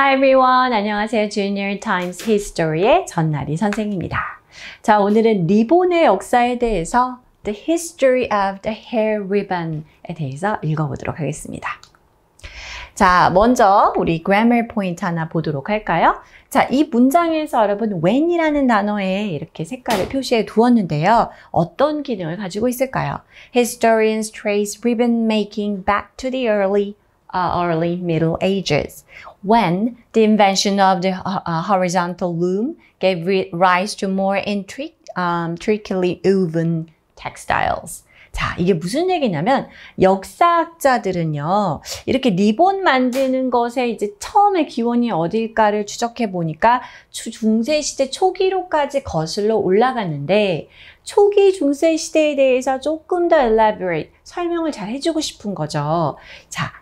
Hi everyone. 안녕하세요. Junior Times History의 전나리 선생입니다. 자, 오늘은 리본의 역사에 대해서 The History of the Hair Ribbon에 대해서 읽어보도록 하겠습니다. 자, 먼저 우리 grammar point 하나 보도록 할까요? 자, 이 문장에서 여러분 when이라는 단어에 이렇게 색깔을 표시해 두었는데요. 어떤 기능을 가지고 있을까요? Historians trace ribbon making back to the early uh, early Middle Ages. when the invention of the uh, horizontal loom gave rise to more intric um, i n t r i c a y woven textiles. 자, 이게 무슨 얘기냐면 역사학자들은요. 이렇게 리본 만드는 것에 이제 처음에 기원이 어딜까를 추적해 보니까 중세 시대 초기로까지 거슬러 올라갔는데 초기 중세 시대에 대해서 조금 더 elaborate, 설명을 잘 해주고 싶은 거죠. 자,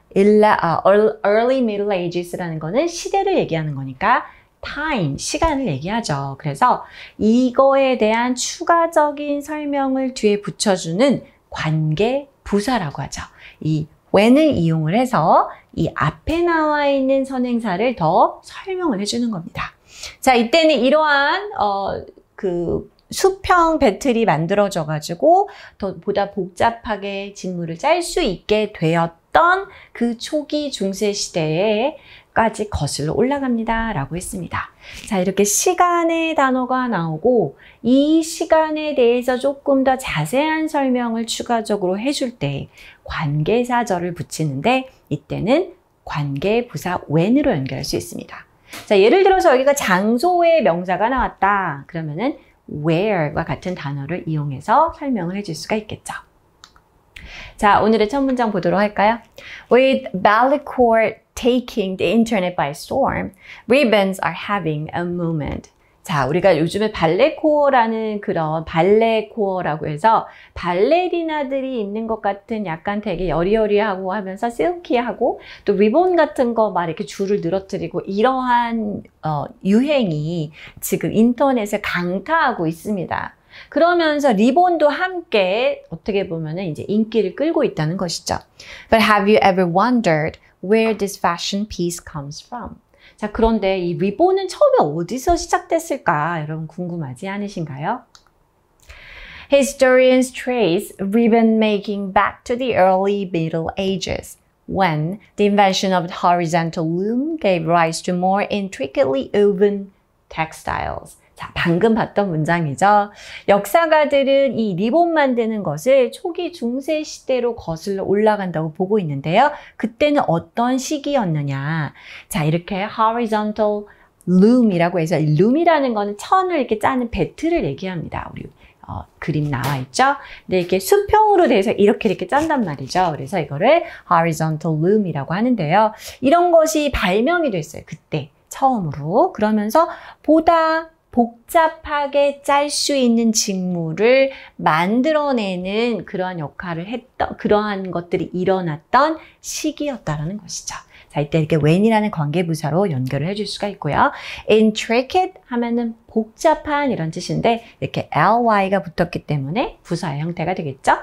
아, early middle ages라는 거는 시대를 얘기하는 거니까 time, 시간을 얘기하죠. 그래서 이거에 대한 추가적인 설명을 뒤에 붙여주는 관계 부사라고 하죠. 이 when을 이용을 해서 이 앞에 나와 있는 선행사를 더 설명을 해주는 겁니다. 자, 이때는 이러한 어, 그 수평 배틀이 만들어져 가지고 더 보다 복잡하게 직무를 짤 수 있게 되었던 그 초기 중세 시대에까지 거슬러 올라갑니다 라고 했습니다 자 이렇게 시간의 단어가 나오고 이 시간에 대해서 조금 더 자세한 설명을 추가적으로 해줄 때 관계사절을 붙이는데 이때는 관계부사 when으로 연결할 수 있습니다 자 예를 들어서 여기가 장소의 명사가 나왔다 그러면은 where와 같은 단어를 이용해서 설명을 해줄 수가 있겠죠. 자, 오늘의 첫 문장 보도록 할까요? With Ballycore taking the internet by storm, ribbons are having a moment. 자, 우리가 요즘에 발레 코어라는 그런 발레 코어라고 해서 발레리나들이 입는 것 같은 약간 되게 여리여리하고 하면서 실키하고 또 리본 같은 거 막 이렇게 줄을 늘어뜨리고 이러한 어, 유행이 지금 인터넷에 강타하고 있습니다. 그러면서 리본도 함께 어떻게 보면은 이제 인기를 끌고 있다는 것이죠. But have you ever wondered where this fashion piece comes from? 자, 그런데 이 리본은 처음에 어디서 시작됐을까? 여러분 궁금하지 않으신가요? Historians trace ribbon making back to the early Middle Ages, when the invention of the horizontal loom gave rise to more intricately woven textiles. 자, 방금 봤던 문장이죠. 역사가들은 이 리본 만드는 것을 초기 중세 시대로 거슬러 올라간다고 보고 있는데요. 그때는 어떤 시기였느냐. 자, 이렇게 horizontal loom이라고 해서 이 loom이라는 거는 천을 이렇게 짜는 배틀을 얘기합니다. 우리 어, 그림 나와 있죠? 근데 이렇게 수평으로 돼서 이렇게 이렇게 짠단 말이죠. 그래서 이거를 horizontal loom이라고 하는데요. 이런 것이 발명이 됐어요. 그때 처음으로. 그러면서 보다 복잡하게 짤 수 있는 직무를 만들어내는 그런 역할을 했던 그러한 것들이 일어났던 시기였다라는 것이죠. 자, 이때 이렇게 when이라는 관계부사로 연결을 해줄 수가 있고요. intricate 하면은 복잡한 이런 뜻인데 이렇게 ly가 붙었기 때문에 부사의 형태가 되겠죠.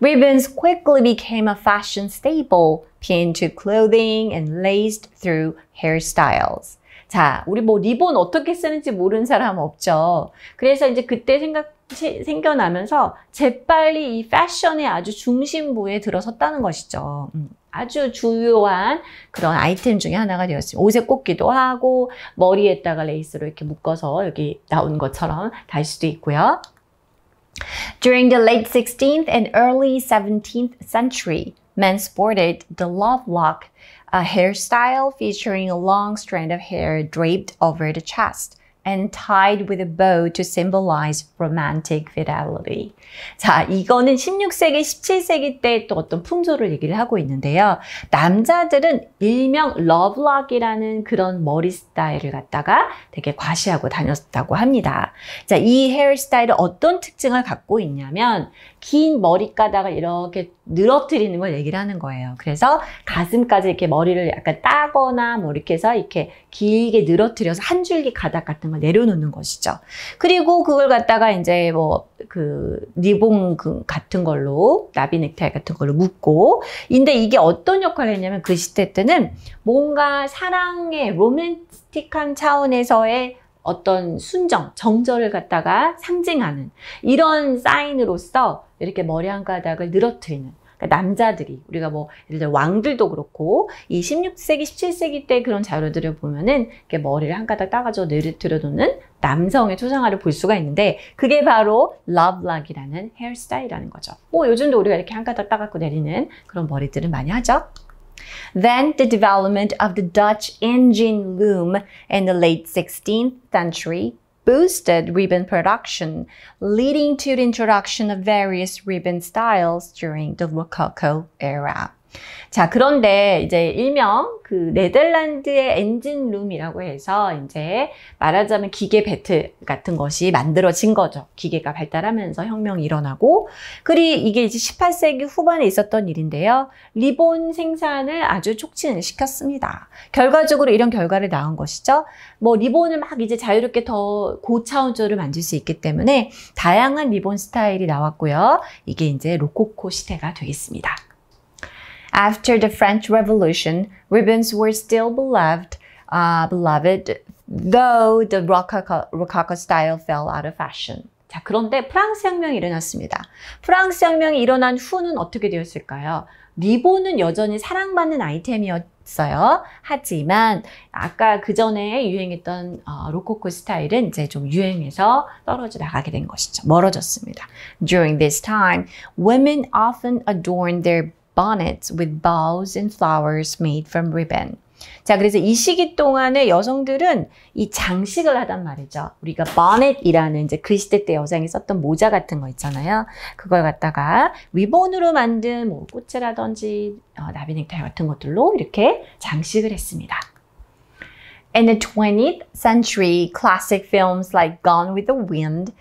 Ribbons quickly became a fashion staple, pinned to clothing and laced through hairstyles. 자, 우리 뭐 리본 어떻게 쓰는지 모르는 사람 없죠. 그래서 이제 그때 생각, 생겨나면서 재빨리 이 패션의 아주 중심부에 들어섰다는 것이죠. 음. 아주 중요한 그런 아이템 중에 하나가 되었습니다. 옷에 꽂기도 하고 머리에다가 레이스로 이렇게 묶어서 여기 나온 것처럼 달 수도 있고요. During the late 16th and early 17th century, men sported the love lock a hairstyle featuring a long strand of hair draped over the chest and tied with a bow to symbolize romantic fidelity. 자, 이거는 16세기, 17세기 때 또 어떤 풍조를 얘기를 하고 있는데요. 남자들은 일명 러블락이라는 그런 머리 스타일을 갖다가 되게 과시하고 다녔다고 합니다. 자, 이 헤어스타일은 어떤 특징을 갖고 있냐면 긴 머리카락을 이렇게 늘어뜨리는 걸 얘기를 하는 거예요. 그래서 가슴까지 이렇게 머리를 약간 따거나 뭐 이렇게 해서 이렇게 길게 늘어뜨려서 한 줄기 가닥 같은 걸 내려놓는 것이죠. 그리고 그걸 갖다가 이제 뭐그 니봉 그 같은 걸로 나비 넥타이 같은 걸로 묶고 근데 이게 어떤 역할을 했냐면 그 시대 때는 뭔가 사랑의 로맨틱한 차원에서의 어떤 순정, 정절을 갖다가 상징하는 이런 사인으로서 이렇게 머리 한 가닥을 늘어뜨리는 그러니까 남자들이 우리가 뭐 예를 들어 왕들도 그렇고 이 16세기, 17세기 때 그런 자료들을 보면은 이렇게 머리를 한 가닥 따가지고 내어뜨려 놓는 남성의 초상화를 볼 수가 있는데 그게 바로 러브락이라는 헤어스타일이라는 거죠. 뭐 요즘도 우리가 이렇게 한 가닥 따갖고 내리는 그런 머리들을 많이 하죠. Then the development of the Dutch engine loom in the late 16th century boosted ribbon production, leading to the introduction of various ribbon styles during the Rococo era. 자, 그런데 이제 일명 그 네덜란드의 엔진룸이라고 해서 이제 말하자면 기계 배틀 같은 것이 만들어진 거죠. 기계가 발달하면서 혁명이 일어나고 그리 이게 이제 18세기 후반에 있었던 일인데요. 리본 생산을 아주 촉진시켰습니다. 결과적으로 이런 결과를 낳은 것이죠. 뭐 리본을 막 이제 자유롭게 더 고차원적으로 만들 수 있기 때문에 다양한 리본 스타일이 나왔고요. 이게 이제 로코코 시대가 되겠습니다. After the French Revolution, ribbons were still beloved, uh, beloved though the Rococo, style fell out of fashion. 자, 그런데 프랑스 혁명이 일어났습니다. 프랑스 혁명이 일어난 후는 어떻게 되었을까요? 리본은 여전히 사랑받는 아이템이었어요. 하지만 아까 그 전에 유행했던 어, 로코코 스타일은 이제 좀 유행에서 떨어져 나가게 된 것이죠. 멀어졌습니다. During this time, women often adorned their bonnets with bows and flowers made from ribbon. 자, 그래서 이 시기 동안에 여성들은 이 장식을 하단 말이죠. 우리가 bonnet이라는 이제 그 시대 때 여성이 썼던 모자 같은 거 있잖아요. 그걸 갖다가 리본으로 만든 뭐 꽃이라든지 어, 나비 넥타이 같은 것들로 이렇게 장식을 했습니다. In the 20th century, classic films like Gone with the Wind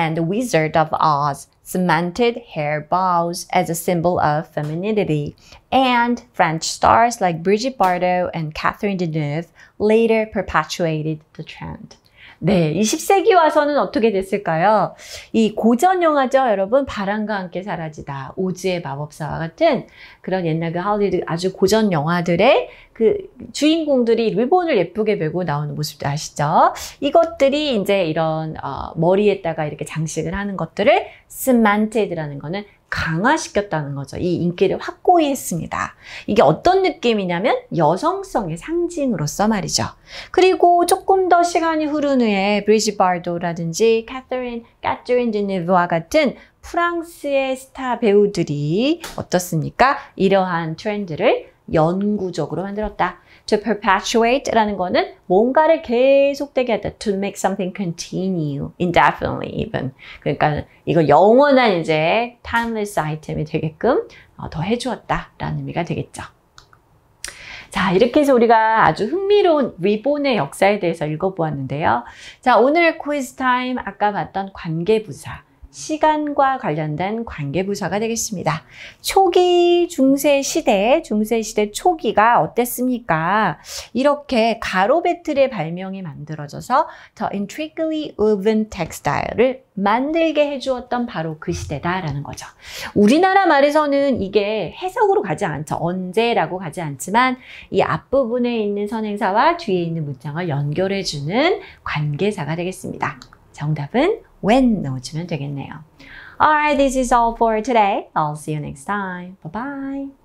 and the Wizard of Oz, cemented hair bows as a symbol of femininity, and French stars like Brigitte Bardot and Catherine Deneuve later perpetuated the trend. 네, 20세기 와서는 어떻게 됐을까요? 이 고전 영화죠, 여러분. 바람과 함께 사라지다, 오즈의 마법사와 같은 그런 옛날 그 할리우드 아주 고전 영화들의 그 주인공들이 리본을 예쁘게 메고 나오는 모습도 아시죠? 이것들이 이제 이런 어, 머리에다가 이렇게 장식을 하는 것들을 스만테드라는 거는 강화시켰다는 거죠. 이 인기를 확고히 했습니다. 이게 어떤 느낌이냐면 여성성의 상징으로서 말이죠. 그리고 조금 더 시간이 흐른 후에 브리지 바르도라든지 캐서린, 캐서린 드니브와 같은 프랑스의 스타 배우들이 어떻습니까? 이러한 트렌드를 연구적으로 만들었다. To perpetuate라는 거는 뭔가를 계속되게 하다. To make something continue indefinitely even. 그러니까 이거 영원한 이제 timeless 아이템이 되게끔 어, 더 해주었다라는 의미가 되겠죠. 자, 이렇게 해서 우리가 아주 흥미로운 리본의 역사에 대해서 읽어보았는데요. 자, 오늘 q u i 타임 아까 봤던 관계부사. 시간과 관련된 관계 부서가 되겠습니다. 초기 중세 시대, 중세 시대 초기가 어땠습니까? 이렇게 가로 배틀의 발명이 만들어져서 The intricately woven textile를 만들게 해주었던 바로 그 시대다라는 거죠. 우리나라 말에서는 이게 해석으로 가지 않죠. 언제라고 가지 않지만 이 앞부분에 있는 선행사와 뒤에 있는 문장을 연결해주는 관계사가 되겠습니다. 정답은 when 넣어주면 되겠네요. Alright, this is all for today. I'll see you next time. Bye bye.